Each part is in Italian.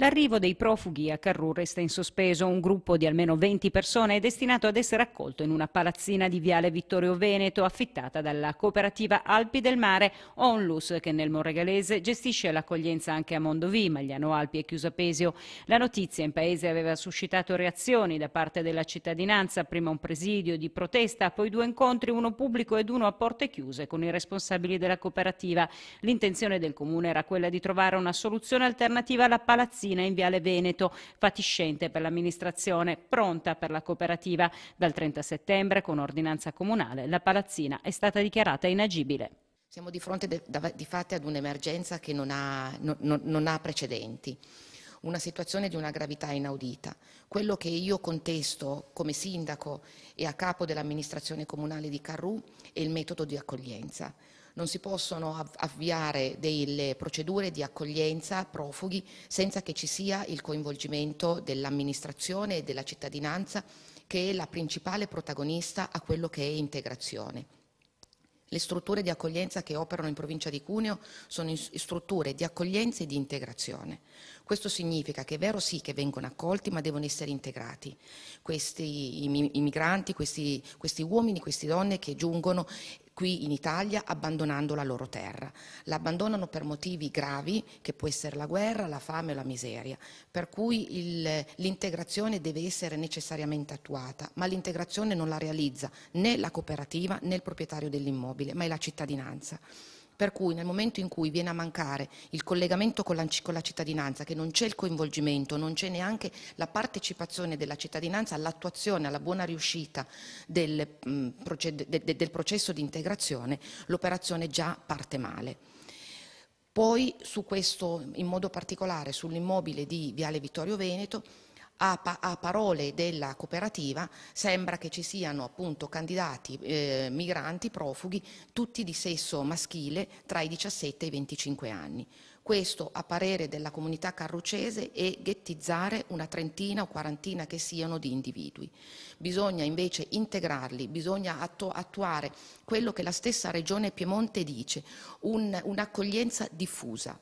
L'arrivo dei profughi a Carrù resta in sospeso. Un gruppo di almeno 20 persone è destinato ad essere accolto in una palazzina di Viale Vittorio Veneto affittata dalla cooperativa Alpi del Mare Onlus che nel Morregalese gestisce l'accoglienza anche a Mondovì, Magliano Alpi e Chiusapesio. La notizia in paese aveva suscitato reazioni da parte della cittadinanza, prima un presidio di protesta, poi due incontri, uno pubblico ed uno a porte chiuse con i responsabili della cooperativa. L'intenzione del comune era quella di trovare una soluzione alternativa alla palazzina Cassina in Viale Veneto, fatiscente per l'amministrazione, pronta per la cooperativa. Dal 30 settembre, con ordinanza comunale, la palazzina è stata dichiarata inagibile. Siamo di fronte di fatti ad un'emergenza che non ha, no, non ha precedenti una situazione di una gravità inaudita. Quello che io contesto come sindaco e a capo dell'amministrazione comunale di Carrù è il metodo di accoglienza non si possono avviare delle procedure di accoglienza profughi senza che ci sia il coinvolgimento dell'amministrazione e della cittadinanza che è la principale protagonista a quello che è integrazione. Le strutture di accoglienza che operano in provincia di Cuneo sono strutture di accoglienza e di integrazione. Questo significa che è vero sì che vengono accolti, ma devono essere integrati. Questi i migranti, questi, questi uomini, queste donne che giungono qui in Italia abbandonando la loro terra. L'abbandonano per motivi gravi, che può essere la guerra, la fame o la miseria, per cui il, l'integrazione deve essere necessariamente attuata, ma l'integrazione non la realizza né la cooperativa né il proprietario dell'immobile, ma è la cittadinanza. Per cui nel momento in cui viene a mancare il collegamento con la, con la cittadinanza, che non c'è il coinvolgimento, non c'è neanche la partecipazione della cittadinanza all'attuazione, alla buona riuscita del, mh, proced- de- de- del processo di integrazione, l'operazione già parte male. Poi su questo, in modo particolare sull'immobile di Viale Vittorio Veneto, a, pa- a parole della cooperativa sembra che ci siano appunto candidati eh, migranti, profughi, tutti di sesso maschile tra i 17 e i 25 anni. Questo, a parere della comunità carrucese, è ghettizzare una trentina o quarantina che siano di individui. Bisogna invece integrarli, bisogna attu- attuare quello che la stessa Regione Piemonte dice, un, un'accoglienza diffusa,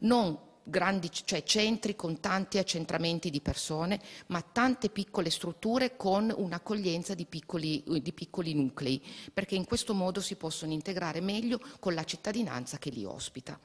non grandi, cioè centri con tanti accentramenti di persone, ma tante piccole strutture con un'accoglienza di piccoli, di piccoli nuclei, perché in questo modo si possono integrare meglio con la cittadinanza che li ospita.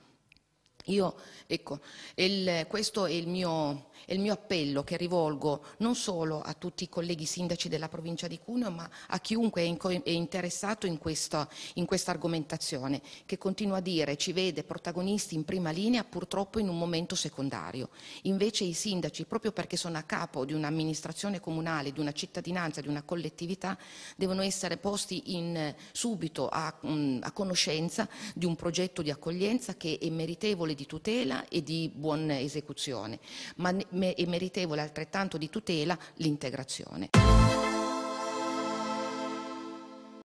Io, ecco, il, questo è il, mio, è il, mio, appello che rivolgo non solo a tutti i colleghi sindaci della provincia di Cuneo, ma a chiunque è, in, è interessato in questa, in questa argomentazione, che continua a dire ci vede protagonisti in prima linea purtroppo in un momento secondario. Invece i sindaci, proprio perché sono a capo di un'amministrazione comunale, di una cittadinanza, di una collettività, devono essere posti in, subito a, mm, a conoscenza di un progetto di accoglienza che è meritevole di tutela e di buona esecuzione, ma è meritevole altrettanto di tutela l'integrazione.